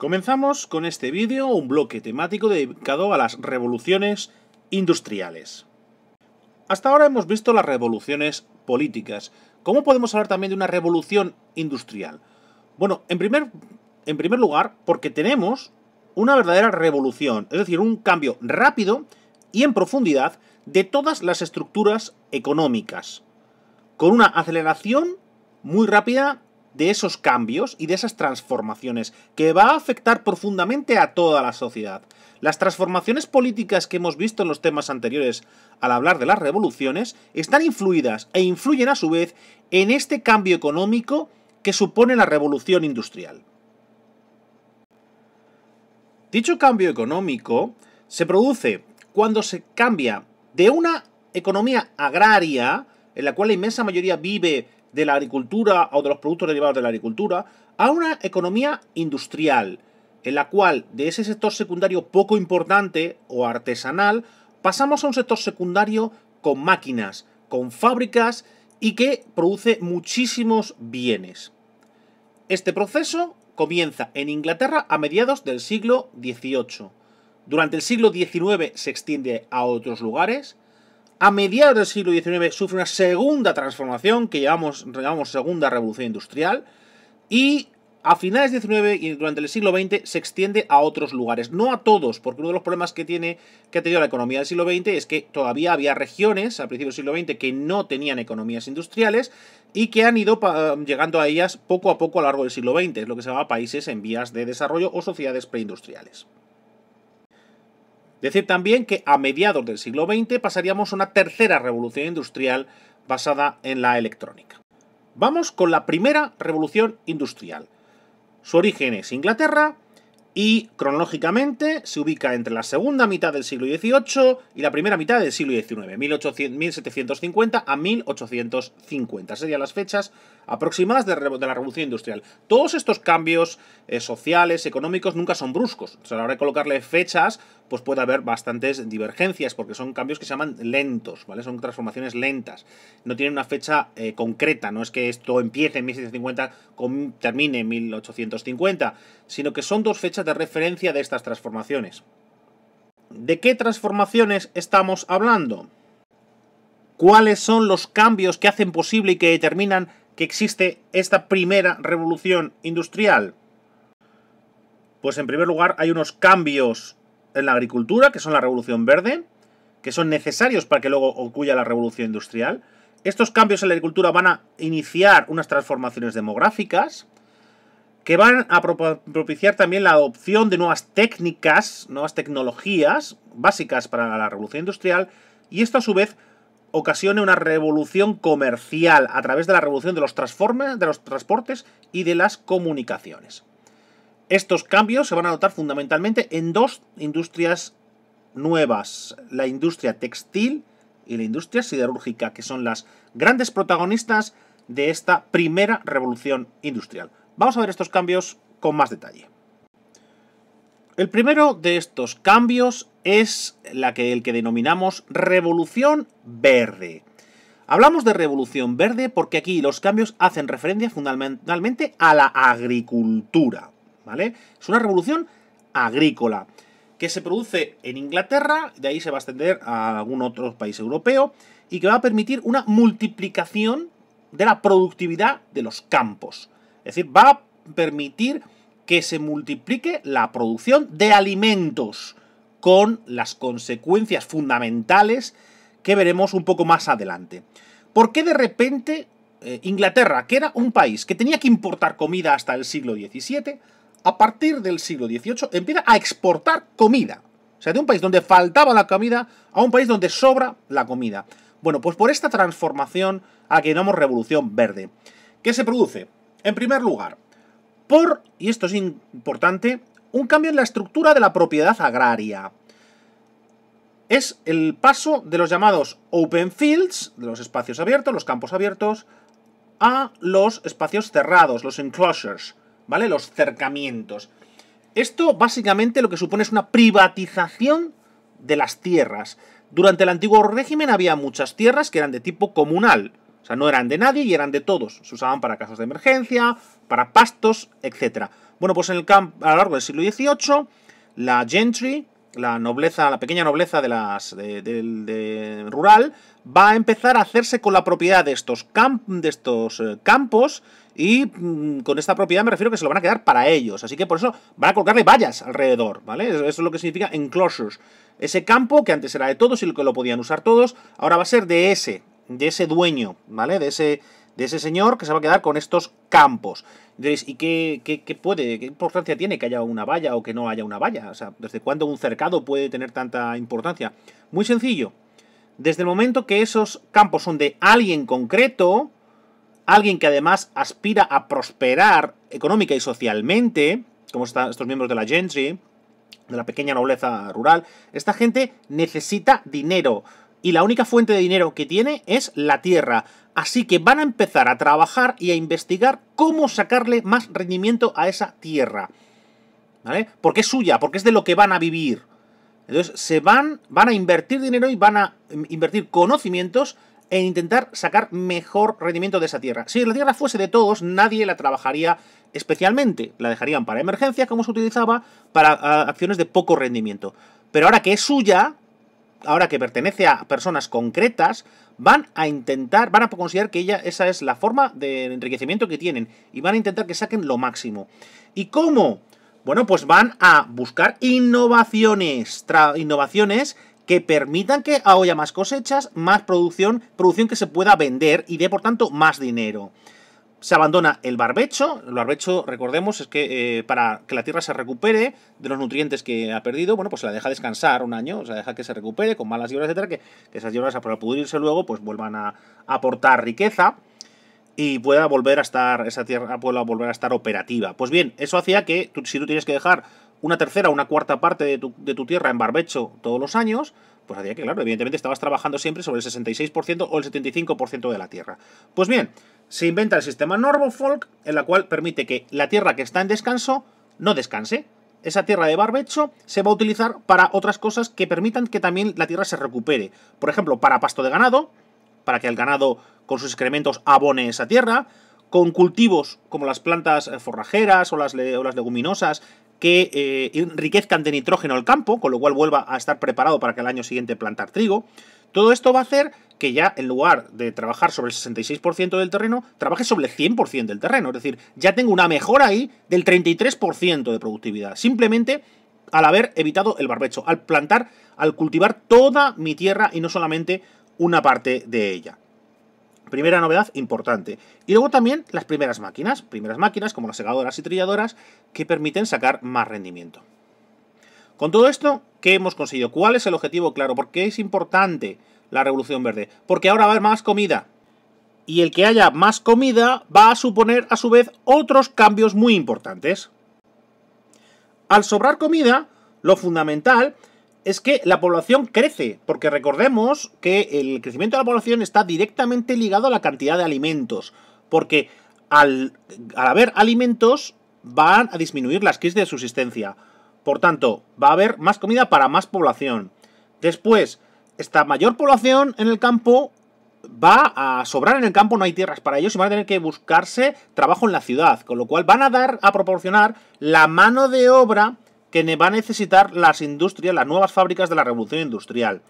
Comenzamos con este vídeo un bloque temático dedicado a las revoluciones industriales. Hasta ahora hemos visto las revoluciones políticas. ¿Cómo podemos hablar también de una revolución industrial? Bueno, en primer, en primer lugar, porque tenemos una verdadera revolución, es decir, un cambio rápido y en profundidad de todas las estructuras económicas, con una aceleración muy rápida de esos cambios y de esas transformaciones que va a afectar profundamente a toda la sociedad. Las transformaciones políticas que hemos visto en los temas anteriores al hablar de las revoluciones están influidas e influyen a su vez en este cambio económico que supone la revolución industrial. Dicho cambio económico se produce cuando se cambia de una economía agraria, en la cual la inmensa mayoría vive de la agricultura o de los productos derivados de la agricultura a una economía industrial, en la cual de ese sector secundario poco importante o artesanal pasamos a un sector secundario con máquinas, con fábricas y que produce muchísimos bienes. Este proceso comienza en Inglaterra a mediados del siglo XVIII. Durante el siglo XIX se extiende a otros lugares a mediados del siglo XIX sufre una segunda transformación que llamamos, segunda revolución industrial y a finales del XIX y durante el siglo XX se extiende a otros lugares, no a todos, porque uno de los problemas que, tiene, que ha tenido la economía del siglo XX es que todavía había regiones al principio del siglo XX que no tenían economías industriales y que han ido eh, llegando a ellas poco a poco a lo largo del siglo XX, es lo que se llama países en vías de desarrollo o sociedades preindustriales. Decir también que a mediados del siglo XX pasaríamos a una tercera revolución industrial basada en la electrónica. Vamos con la primera revolución industrial. Su origen es Inglaterra y cronológicamente se ubica entre la segunda mitad del siglo XVIII y la primera mitad del siglo XIX, 1750 a 1850. Serían las fechas aproximadas de, la Revolución Industrial. Todos estos cambios eh, sociales, económicos, nunca son bruscos. O sea, a la colocarle fechas, pues puede haber bastantes divergencias, porque son cambios que se llaman lentos, ¿vale? Son transformaciones lentas. No tienen una fecha eh, concreta, no es que esto empiece en 1750, termine en 1850, sino que son dos fechas de referencia de estas transformaciones. ¿De qué transformaciones estamos hablando? ¿Cuáles son los cambios que hacen posible y que determinan que existe esta primera revolución industrial? Pues en primer lugar hay unos cambios en la agricultura, que son la revolución verde, que son necesarios para que luego ocurra la revolución industrial. Estos cambios en la agricultura van a iniciar unas transformaciones demográficas que van a propiciar también la adopción de nuevas técnicas, nuevas tecnologías básicas para la revolución industrial y esto a su vez ocasiona una revolución comercial a través de la revolución de los, de los transportes y de las comunicaciones. Estos cambios se van a notar fundamentalmente en dos industrias nuevas, la industria textil y la industria siderúrgica, que son las grandes protagonistas de esta primera revolución industrial. Vamos a ver estos cambios con más detalle. El primero de estos cambios es la que, el que denominamos revolución verde. Hablamos de revolución verde porque aquí los cambios hacen referencia fundamentalmente a la agricultura. Es una revolución agrícola que se produce en Inglaterra, de ahí se va a extender a algún otro país europeo, y que va a permitir una multiplicación de la productividad de los campos. Es decir, va a permitir que se multiplique la producción de alimentos, con las consecuencias fundamentales que veremos un poco más adelante. ¿Por qué de repente eh, Inglaterra, que era un país que tenía que importar comida hasta el siglo XVII, a partir del siglo XVIII, empieza a exportar comida. O sea, de un país donde faltaba la comida a un país donde sobra la comida. Bueno, pues por esta transformación a que llamamos Revolución Verde. ¿Qué se produce? En primer lugar, por, y esto es importante, un cambio en la estructura de la propiedad agraria. Es el paso de los llamados open fields, de los espacios abiertos, los campos abiertos, a los espacios cerrados, los enclosures. ¿vale? Los cercamientos. Esto básicamente lo que supone es una privatización de las tierras. Durante el antiguo régimen había muchas tierras que eran de tipo comunal. O sea, no eran de nadie y eran de todos. Se usaban para casos de emergencia, para pastos, etc. Bueno, pues en el campo a lo largo del siglo XVIII, la gentry, la nobleza, la pequeña nobleza de las, del rural, va a empezar a hacerse con la propiedad de estos, de estos eh, campos y mm, con esta propiedad me refiero que se lo van a quedar para ellos. Así que por eso van a colocarle vallas alrededor, ¿vale? Eso, es lo que significa enclosures. Ese campo, que antes era de todos y lo que lo podían usar todos, ahora va a ser de ese, de ese dueño, ¿vale? De ese, de ese señor que se va a quedar con estos campos. ¿y qué, qué, puede, qué importancia tiene que haya una valla o que no haya una valla? O sea, ¿desde cuándo un cercado puede tener tanta importancia? Muy sencillo. Desde el momento que esos campos son de alguien concreto, alguien que además aspira a prosperar económica y socialmente, como están estos miembros de la gentry, de la pequeña nobleza rural, esta gente necesita dinero. Y la única fuente de dinero que tiene es la tierra. Así que van a empezar a trabajar y a investigar cómo sacarle más rendimiento a esa tierra. ¿Vale? Porque es suya, porque es de lo que van a vivir. Entonces se van, van a invertir dinero y van a em, invertir conocimientos e intentar sacar mejor rendimiento de esa tierra. Si la tierra fuese de todos, nadie la trabajaría especialmente. La dejarían para emergencia, como se utilizaba, para ah, acciones de poco rendimiento. Pero ahora que es suya, ahora que pertenece a personas concretas, van a intentar, van a considerar que ella, esa es la forma de enriquecimiento que tienen y van a intentar que saquen lo máximo. ¿Y cómo? Bueno, pues van a buscar innovaciones, innovaciones que permitan que haya más cosechas, más producción, producción que se pueda vender y dé, por tanto, más dinero. Se abandona el barbecho, el barbecho, recordemos, es que eh, para que la tierra se recupere de los nutrientes que ha perdido, bueno, pues se la deja descansar un año, o sea, deja que se recupere con malas hierbas, etcétera, que, esas hierbas, para pudrirse luego, pues vuelvan a aportar riqueza y pueda volver a estar, esa tierra pueda volver a estar operativa. Pues bien, eso hacía que si tú tienes que dejar una tercera o una cuarta parte de tu, tierra en barbecho todos los años, pues hacía que, claro, evidentemente estabas trabajando siempre sobre el 66% o el 75% de la tierra. Pues bien, se inventa el sistema Norbofolk, en la cual permite que la tierra que está en descanso no descanse. Esa tierra de barbecho se va a utilizar para otras cosas que permitan que también la tierra se recupere. Por ejemplo, para pasto de ganado, para que el ganado con sus excrementos abone esa tierra, con cultivos como las plantas eh, forrajeras o las, o las leguminosas que eh, enriquezcan de nitrógeno el campo, con lo cual vuelva a estar preparado para que el año siguiente plantar trigo. Todo esto va a hacer que ya en lugar de trabajar sobre el 66% del terreno, trabaje sobre el 100% del terreno. Es decir, ya tengo una mejora ahí del 33% de productividad. Simplemente al haber evitado el barbecho, al plantar, al cultivar toda mi tierra y no solamente una parte de ella. Primera novedad importante. Y luego también las primeras máquinas, primeras máquinas como las segadoras y trilladoras, que permiten sacar más rendimiento. Con todo esto, ¿qué hemos conseguido? ¿Cuál es el objetivo claro? ¿Por qué es importante la revolución verde? Porque ahora va a haber más comida. Y el que haya más comida va a suponer a su vez otros cambios muy importantes. Al sobrar comida, lo fundamental es que la población crece, porque recordemos que el crecimiento de la población está directamente ligado a la cantidad de alimentos, porque al, haber alimentos van a disminuir las crisis de subsistencia. Por tanto, va a haber más comida para más población. Después, esta mayor población en el campo va a sobrar en el campo, no hay tierras para ellos y van a tener que buscarse trabajo en la ciudad, con lo cual van a dar a proporcionar la mano de obra que va a necesitar las industrias, las nuevas fábricas de la revolución industrial,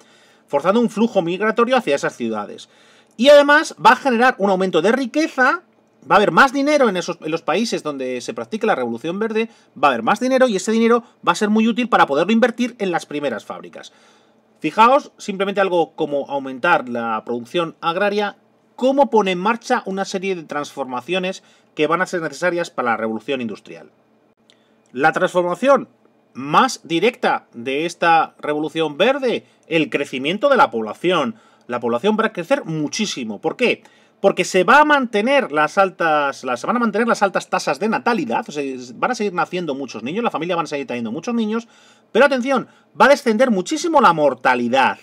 forzando un flujo migratorio hacia esas ciudades. Y además va a generar un aumento de riqueza, va a haber más dinero en, los países donde se practica la revolución verde, va a haber más dinero y ese dinero va a ser muy útil para poderlo invertir en las primeras fábricas. Fijaos, simplemente algo como aumentar la producción agraria, cómo pone en marcha una serie de transformaciones que van a ser necesarias para la revolución industrial. La transformación más directa de esta revolución verde, el crecimiento de la población. La población va a crecer muchísimo. ¿Por qué? Porque se va a mantener las altas. Las, van a mantener las altas tasas de natalidad. van a seguir naciendo muchos niños. La familia van a seguir teniendo muchos niños. Pero atención, va a descender muchísimo la mortalidad.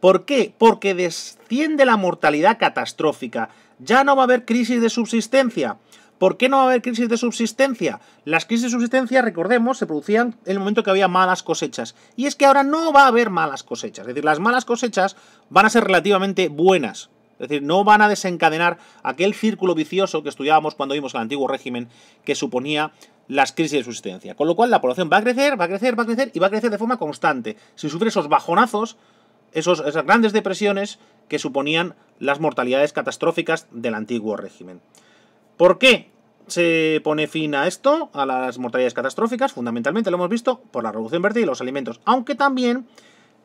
¿Por qué? Porque desciende la mortalidad catastrófica. Ya no va a haber crisis de subsistencia. ¿Por qué no va a haber crisis de subsistencia? Las crisis de subsistencia, recordemos, se producían en el momento que había malas cosechas. Y es que ahora no va a haber malas cosechas. Es decir, las malas cosechas van a ser relativamente buenas. Es decir, no van a desencadenar aquel círculo vicioso que estudiábamos cuando vimos el antiguo régimen que suponía las crisis de subsistencia. Con lo cual la población va a crecer, va a crecer, va a crecer y va a crecer de forma constante. Si sufre esos bajonazos, esos, esas grandes depresiones que suponían las mortalidades catastróficas del antiguo régimen. ¿Por qué se pone fin a esto, a las mortalidades catastróficas? Fundamentalmente lo hemos visto por la reducción verde y los alimentos, aunque también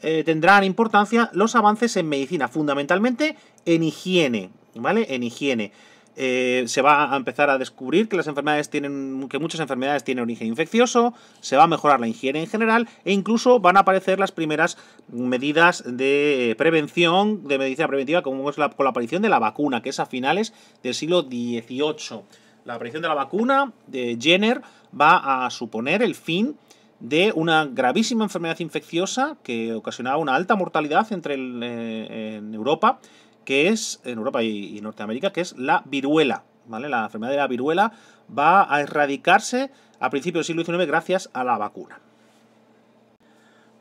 eh, tendrán importancia los avances en medicina, fundamentalmente en higiene, ¿vale? En higiene. Eh, se va a empezar a descubrir que las enfermedades tienen, que muchas enfermedades tienen origen infeccioso, se va a mejorar la higiene en general e incluso van a aparecer las primeras medidas de eh, prevención, de medicina preventiva, como es la, con la aparición de la vacuna, que es a finales del siglo XVIII. La aparición de la vacuna de Jenner va a suponer el fin de una gravísima enfermedad infecciosa que ocasionaba una alta mortalidad entre eh, en Europa que es, en Europa y, Norteamérica, que es la viruela. ¿vale? La enfermedad de la viruela va a erradicarse a principios del siglo XIX gracias a la vacuna.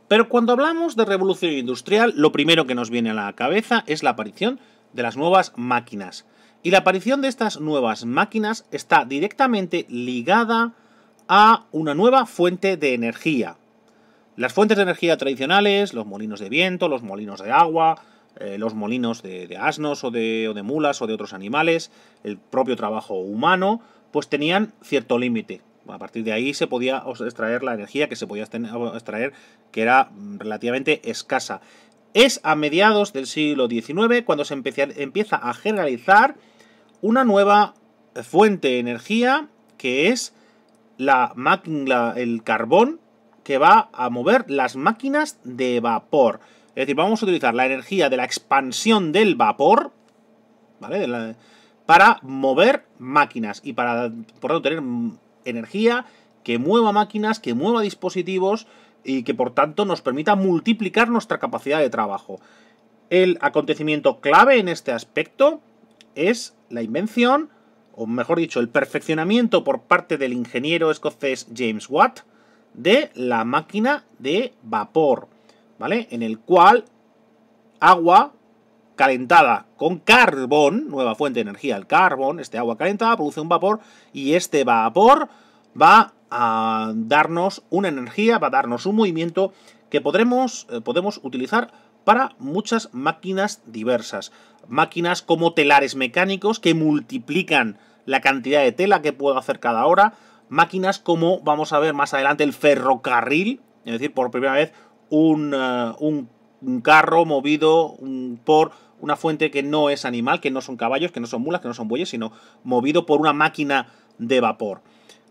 Pero cuando hablamos de revolución industrial, lo primero que nos viene a la cabeza es la aparición de las nuevas máquinas. Y la aparición de estas nuevas máquinas está directamente ligada a una nueva fuente de energía. Las fuentes de energía tradicionales, los molinos de viento, los molinos de agua, eh, los molinos de, asnos o de, o de, mulas o de otros animales, el propio trabajo humano, pues tenían cierto límite. A partir de ahí se podía extraer la energía que se podía extraer, que era mm, relativamente escasa. Es a mediados del siglo XIX cuando se empieza a generalizar una nueva fuente de energía que es la máquina, el carbón que va a mover las máquinas de vapor. Es decir, vamos a utilizar la energía de la expansión del vapor, para mover máquinas y para, por tener energía que mueva máquinas, que mueva dispositivos y que, por tanto, nos permita multiplicar nuestra capacidad de trabajo. El acontecimiento clave en este aspecto es la invención, o mejor dicho, el perfeccionamiento por parte del ingeniero escocés James Watt de la máquina de vapor. En el cual agua calentada con carbón, nueva fuente de energía, el carbón, este agua calentada produce un vapor y este vapor va a darnos una energía, va a darnos un movimiento que podremos, eh, podemos utilizar para muchas máquinas diversas. Máquinas como telares mecánicos que multiplican la cantidad de tela que puedo hacer cada hora. Máquinas como, vamos a ver más adelante, el ferrocarril, es decir, por primera vez un, carro movido por una fuente que no es animal, que no son caballos, que no son mulas, que no son bueyes, sino movido por una máquina de vapor.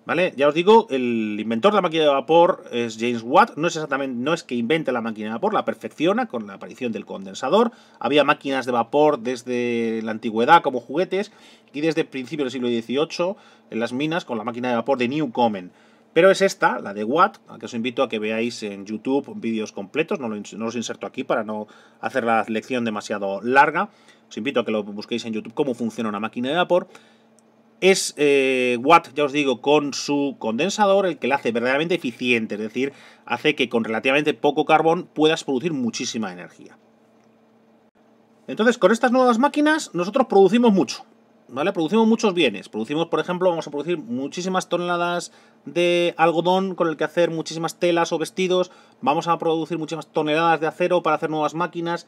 ¿Vale? Ya os digo, el inventor de la máquina de vapor es James Watt. No es exactamente, no es que invente la máquina de vapor, la perfecciona con la aparición del condensador. Había máquinas de vapor desde la antigüedad como juguetes y desde principios del siglo XVIII en las minas con la máquina de vapor de Newcomen. Pero es esta, la de Watt, a que os invito a que veáis en YouTube vídeos completos, no, los inserto aquí para no hacer la lección demasiado larga, os invito a que lo busquéis en YouTube cómo funciona una máquina de vapor. Es eh, Watt, ya os digo, con su condensador el que la hace verdaderamente eficiente, es decir, hace que con relativamente poco carbón puedas producir muchísima energía. Entonces, con estas nuevas máquinas nosotros producimos mucho, ¿vale? Producimos muchos bienes. Producimos, por ejemplo, vamos a producir muchísimas toneladas de algodón con el que hacer muchísimas telas o vestidos. Vamos a producir muchísimas toneladas de acero para hacer nuevas máquinas,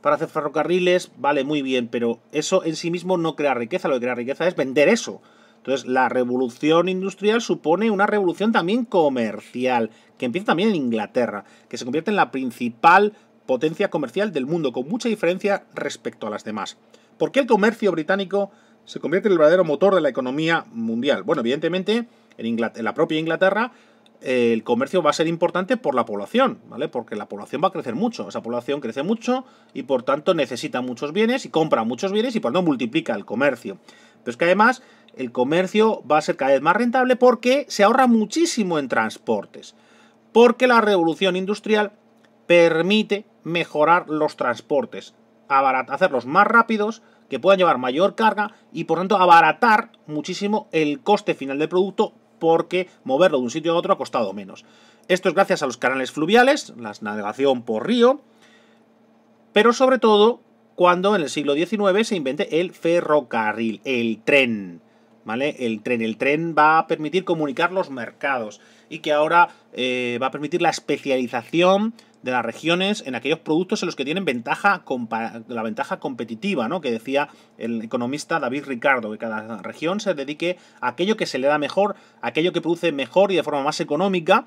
para hacer ferrocarriles. Vale, muy bien, pero eso en sí mismo no crea riqueza. Lo que crea riqueza es vender eso. Entonces, la revolución industrial supone una revolución también comercial, que empieza también en Inglaterra, que se convierte en la principal potencia comercial del mundo, con mucha diferencia respecto a las demás. ¿Por qué el comercio británico se convierte en el verdadero motor de la economía mundial. Bueno, evidentemente, en, la propia Inglaterra el comercio va a ser importante por la población, ¿vale? Porque la población va a crecer mucho, esa población crece mucho y por tanto necesita muchos bienes y compra muchos bienes y por lo tanto multiplica el comercio. Pero es que además el comercio va a ser cada vez más rentable porque se ahorra muchísimo en transportes, porque la revolución industrial permite mejorar los transportes, hacerlos más rápidos, que puedan llevar mayor carga y por tanto abaratar muchísimo el coste final del producto porque moverlo de un sitio a otro ha costado menos. Esto es gracias a los canales fluviales, la navegación por río, pero sobre todo cuando en el siglo XIX se invente el ferrocarril, el tren. ¿Vale? El tren. El tren va a permitir comunicar los mercados y que ahora eh, va a permitir la especialización de las regiones en aquellos productos en los que tienen ventaja la ventaja competitiva, ¿no? que decía el economista David Ricardo, que cada región se dedique a aquello que se le da mejor, a aquello que produce mejor y de forma más económica,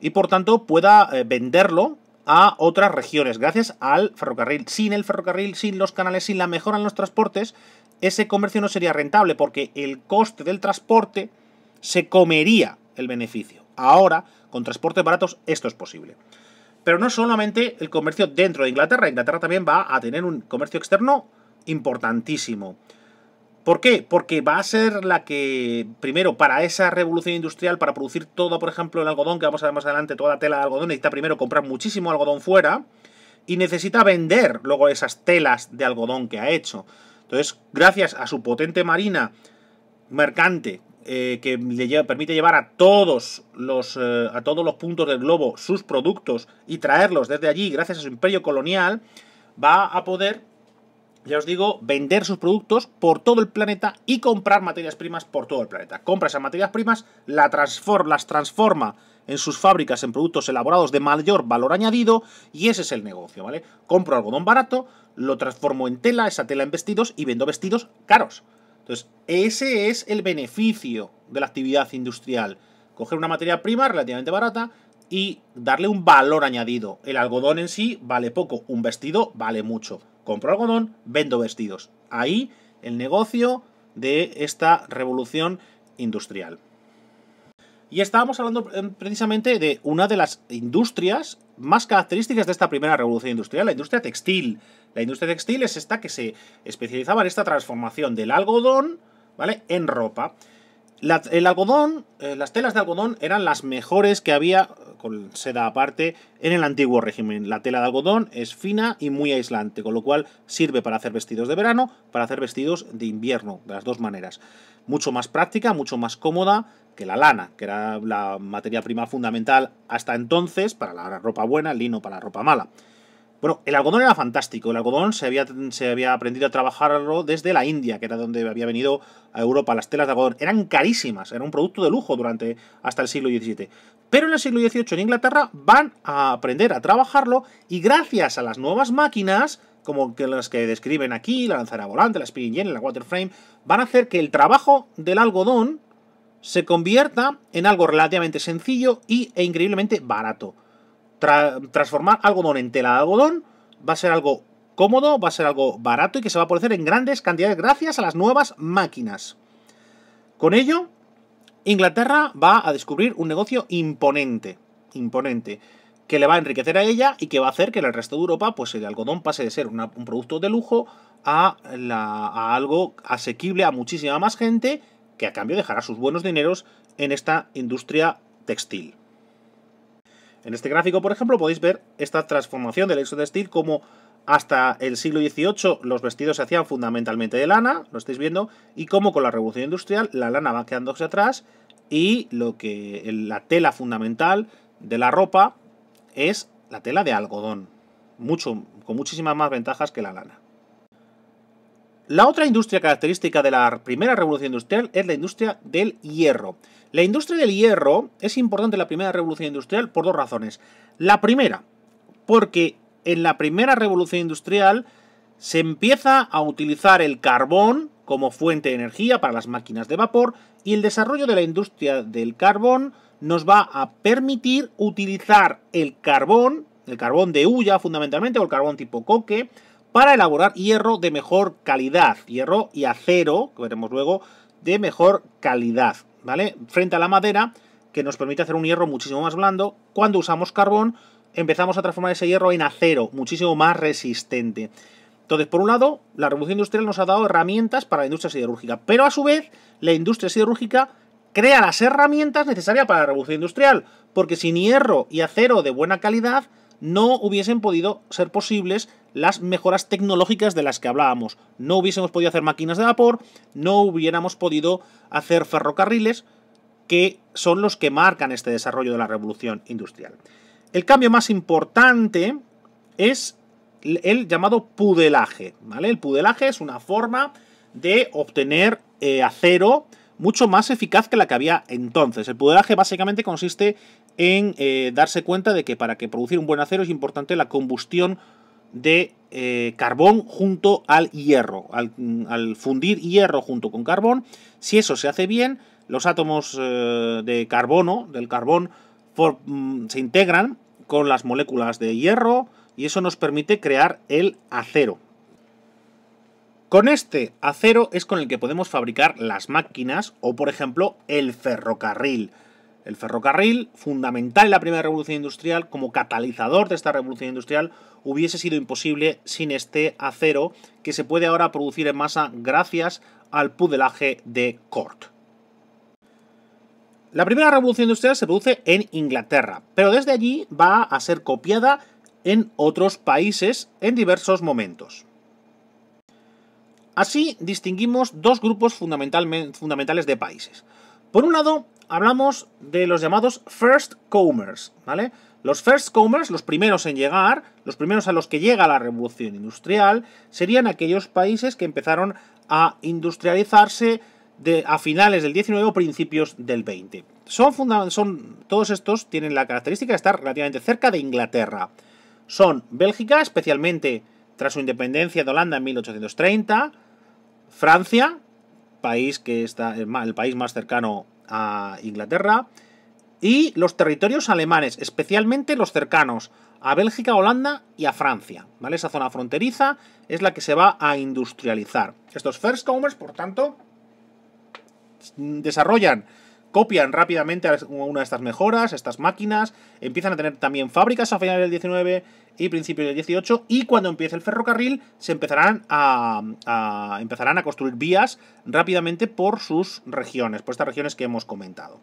y por tanto pueda eh, venderlo a otras regiones, gracias al ferrocarril. Sin el ferrocarril, sin los canales, sin la mejora en los transportes, ese comercio no sería rentable porque el coste del transporte se comería el beneficio. Ahora, con transportes baratos, esto es posible. Pero no solamente el comercio dentro de Inglaterra, Inglaterra también va a tener un comercio externo importantísimo. ¿Por qué? Porque va a ser la que, primero, para esa revolución industrial, para producir todo, por ejemplo, el algodón, que vamos a ver más adelante, toda la tela de algodón, necesita primero comprar muchísimo algodón fuera y necesita vender luego esas telas de algodón que ha hecho. Entonces, gracias a su potente marina mercante eh, que le permite llevar a todos, los, eh, a todos los puntos del globo sus productos y traerlos desde allí gracias a su imperio colonial, va a poder, ya os digo, vender sus productos por todo el planeta y comprar materias primas por todo el planeta. Compra esas materias primas, las transforma en sus fábricas en productos elaborados de mayor valor añadido y ese es el negocio, ¿vale? Compro algodón barato, lo transformo en tela, esa tela en vestidos y vendo vestidos caros. Entonces, ese es el beneficio de la actividad industrial. Coger una materia prima relativamente barata y darle un valor añadido. El algodón en sí vale poco, un vestido vale mucho. Compro algodón, vendo vestidos. Ahí el negocio de esta revolución industrial. Y estábamos hablando eh, precisamente de una de las industrias más características de esta primera revolución industrial, la industria textil. La industria textil es esta que se especializaba en esta transformación del algodón, ¿vale? En ropa el algodón, eh, las telas de algodón eran las mejores que había, con seda aparte, en el antiguo régimen. La tela de algodón es fina y muy aislante, con lo cual sirve para hacer vestidos de verano, para hacer vestidos de invierno, de las dos maneras. Mucho más práctica, mucho más cómoda que la lana, que era la materia prima fundamental hasta entonces para la ropa buena, el lino para la ropa mala. Bueno, el algodón era fantástico. El algodón se había, aprendido a trabajarlo desde la India, que era donde había venido a Europa. Las telas de algodón eran carísimas, era un producto de lujo durante hasta el siglo XVII. Pero en el siglo XVIII en Inglaterra van a aprender a trabajarlo y gracias a las nuevas máquinas, como las que describen aquí, la lanzadera volante, la spinning jenny, la waterframe, van a hacer que el trabajo del algodón se convierta en algo relativamente sencillo y, e increíblemente barato transformar algodón en tela de algodón va a ser algo cómodo, va a ser algo barato y que se va a producir en grandes cantidades gracias a las nuevas máquinas. Con ello, Inglaterra va a descubrir un negocio imponente, imponente, que le va a enriquecer a ella y que va a hacer que en el resto de Europa, pues el algodón pase de ser un producto de lujo a, a algo asequible a muchísima más gente que a cambio dejará sus buenos dineros en esta industria textil. En este gráfico, por ejemplo, podéis ver esta transformación del estilo, como hasta el siglo XVIII los vestidos se hacían fundamentalmente de lana, lo estáis viendo, y cómo con la revolución industrial la lana va quedándose atrás y lo que la tela fundamental de la ropa es la tela de algodón, mucho, con muchísimas más ventajas que la lana. La otra industria característica de la primera revolución industrial es la industria del hierro. La industria del hierro es importante en la primera revolución industrial por dos razones. La primera, porque en la primera revolución industrial se empieza a utilizar el carbón como fuente de energía para las máquinas de vapor y el desarrollo de la industria del carbón nos va a permitir utilizar el carbón, el carbón de hulla fundamentalmente o el carbón tipo coque, para elaborar hierro de mejor calidad, hierro y acero, que veremos luego, de mejor calidad, ¿vale? Frente a la madera, que nos permite hacer un hierro muchísimo más blando, cuando usamos carbón empezamos a transformar ese hierro en acero, muchísimo más resistente. Entonces, por un lado, la revolución industrial nos ha dado herramientas para la industria siderúrgica, pero a su vez, la industria siderúrgica crea las herramientas necesarias para la revolución industrial, porque sin hierro y acero de buena calidad no hubiesen podido ser posibles las mejoras tecnológicas de las que hablábamos. No hubiésemos podido hacer máquinas de vapor, no hubiéramos podido hacer ferrocarriles, que son los que marcan este desarrollo de la revolución industrial. El cambio más importante es el llamado pudelaje. ¿vale? El pudelaje es una forma de obtener eh, acero mucho más eficaz que la que había entonces. El pudelaje básicamente consiste en eh, darse cuenta de que para que producir un buen acero es importante la combustión de eh, carbón junto al hierro, al, fundir hierro junto con carbón. Si eso se hace bien, los átomos eh, de carbono, del carbón, mm, se integran con las moléculas de hierro y eso nos permite crear el acero. Con este acero es con el que podemos fabricar las máquinas o, por ejemplo, el ferrocarril. El ferrocarril, fundamental en la primera revolución industrial, como catalizador de esta revolución industrial, hubiese sido imposible sin este acero que se puede ahora producir en masa gracias al pudelaje de Cort. La primera revolución industrial se produce en Inglaterra, pero desde allí va a ser copiada en otros países en diversos momentos. Así distinguimos dos grupos fundamentales de países. Por un lado, hablamos de los llamados first comers, ¿vale? Los first comers, los primeros en llegar, los primeros a los que llega la revolución industrial, serían aquellos países que empezaron a industrializarse a finales del 19 o principios del 20. Son, son Todos estos tienen la característica de estar relativamente cerca de Inglaterra. Son Bélgica, especialmente tras su independencia de Holanda en 1830, Francia, país que está eh, el país más cercano a Inglaterra y los territorios alemanes, especialmente los cercanos a Bélgica, Holanda y a Francia. ¿vale? Esa zona fronteriza es la que se va a industrializar. Estos first comers, por tanto, desarrollan copian rápidamente una de estas mejoras, estas máquinas, empiezan a tener también fábricas a finales del 19 y principios del 18, y cuando empiece el ferrocarril se empezarán a, empezarán a construir vías rápidamente por sus regiones, por estas regiones que hemos comentado.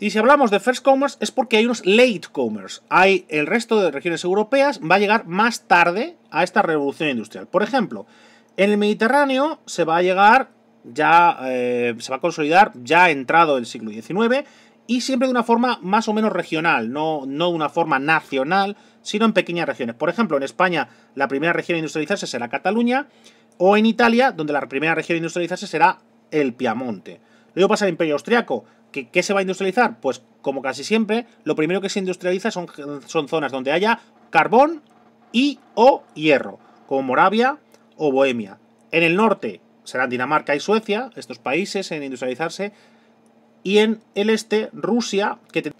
Y si hablamos de first comers es porque hay unos late comers Hay el resto de regiones europeas va a llegar más tarde a esta revolución industrial. Por ejemplo, en el Mediterráneo se va a llegar ya eh, se va a consolidar, ya ha entrado el siglo XIX y siempre de una forma más o menos regional, no, no de una forma nacional, sino en pequeñas regiones. Por ejemplo, en España la primera región a industrializarse será Cataluña, o en Italia, donde la primera región a industrializarse será el Piamonte. Luego pasa el Imperio Austriaco. que ¿Qué, se va a industrializar? Pues como casi siempre, lo primero que se industrializa son, son zonas donde haya carbón y o hierro, como Moravia o Bohemia. En el norte, serán Dinamarca y Suecia, estos países en industrializarse, y en el este Rusia, que,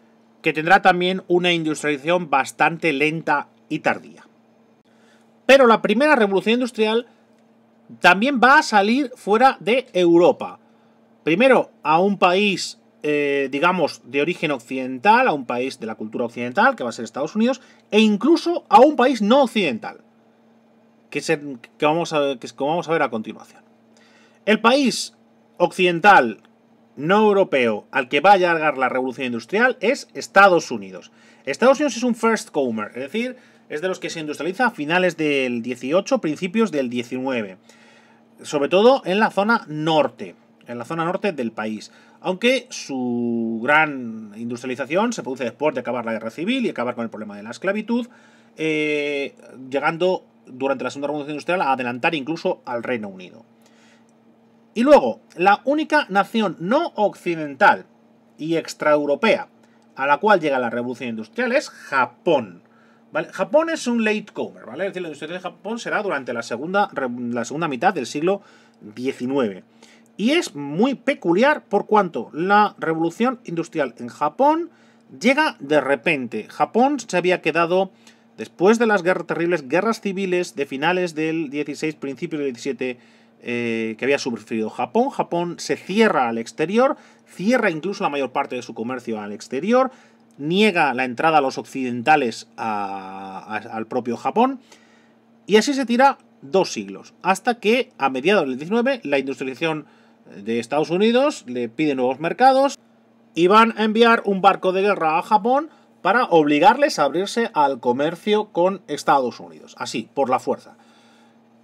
que tendrá también una industrialización bastante lenta y tardía. Pero la primera revolución industrial también va a salir fuera de Europa. Primero a un país, eh, digamos, de origen occidental, a un país de la cultura occidental, que va a ser Estados Unidos, e incluso a un país no occidental, que, que, vamos, a, que vamos a ver a continuación. El país occidental no europeo al que va a llegar la revolución industrial es Estados Unidos. Estados Unidos es un first comer, es decir, es de los que se industrializa a finales del 18, principios del 19, sobre todo en la zona norte, en la zona norte del país, aunque su gran industrialización se produce después de acabar la guerra civil y acabar con el problema de la esclavitud, eh, llegando durante la segunda revolución industrial a adelantar incluso al Reino Unido. Y luego, la única nación no occidental y extraeuropea a la cual llega la revolución industrial es Japón. Japón es un latecomer, ¿vale? Es decir, la industria de Japón será durante la segunda, la segunda mitad del siglo XIX. Y es muy peculiar por cuanto la revolución industrial en Japón llega de repente. Japón se había quedado después de las guerras, terribles guerras civiles de finales del XVI, principios del XVII... Eh, que había sufrido Japón. Japón se cierra al exterior, cierra incluso la mayor parte de su comercio al exterior, niega la entrada a los occidentales al propio Japón, y así se tira dos siglos, hasta que a mediados del 19 la industrialización de Estados Unidos le pide nuevos mercados y van a enviar un barco de guerra a Japón para obligarles a abrirse al comercio con Estados Unidos, así, por la fuerza.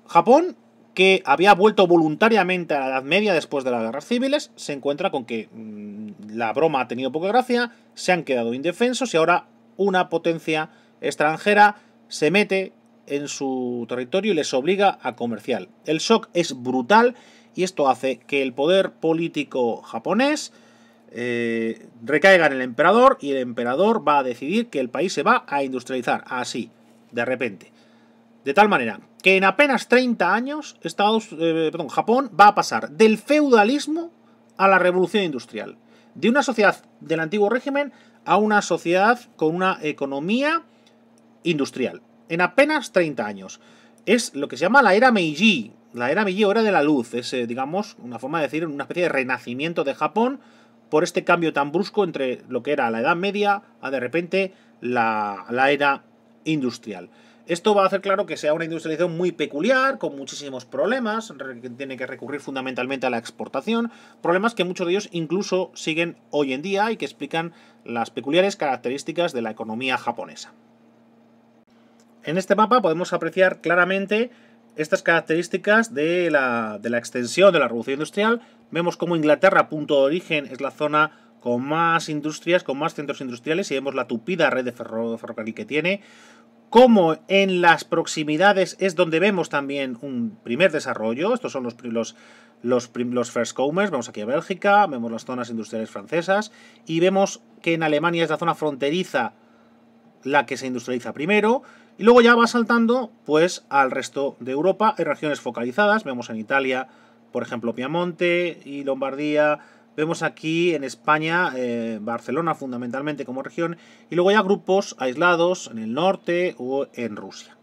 Japón que había vuelto voluntariamente a la Edad Media después de las guerras civiles, se encuentra con que mm, la broma ha tenido poca gracia, se han quedado indefensos y ahora una potencia extranjera se mete en su territorio y les obliga a comercial. El shock es brutal y esto hace que el poder político japonés eh, recaiga en el emperador y el emperador va a decidir que el país se va a industrializar así, de repente. De tal manera que en apenas 30 años Estados, eh, Japón va a pasar del feudalismo a la revolución industrial. De una sociedad del antiguo régimen a una sociedad con una economía industrial. En apenas 30 años. Es lo que se llama la era Meiji. La era Meiji hora de la luz. Es, eh, digamos, una forma de decir, una especie de renacimiento de Japón por este cambio tan brusco entre lo que era la Edad Media a de repente la, la era industrial. Esto va a hacer claro que sea una industrialización muy peculiar, con muchísimos problemas, que tiene que recurrir fundamentalmente a la exportación, problemas que muchos de ellos incluso siguen hoy en día y que explican las peculiares características de la economía japonesa. En este mapa podemos apreciar claramente estas características de la, extensión de la revolución industrial. Vemos como Inglaterra, punto de origen, es la zona con más industrias, con más centros industriales y vemos la tupida red de ferrocarril que tiene como en las proximidades es donde vemos también un primer desarrollo, estos son los, los, los, first comers, vemos aquí a Bélgica, vemos las zonas industriales francesas y vemos que en Alemania es la zona fronteriza la que se industrializa primero y luego ya va saltando pues al resto de Europa en regiones focalizadas, vemos en Italia por ejemplo Piamonte y Lombardía, Vemos aquí en España, eh, Barcelona fundamentalmente como región, y luego ya grupos aislados en el norte o en Rusia.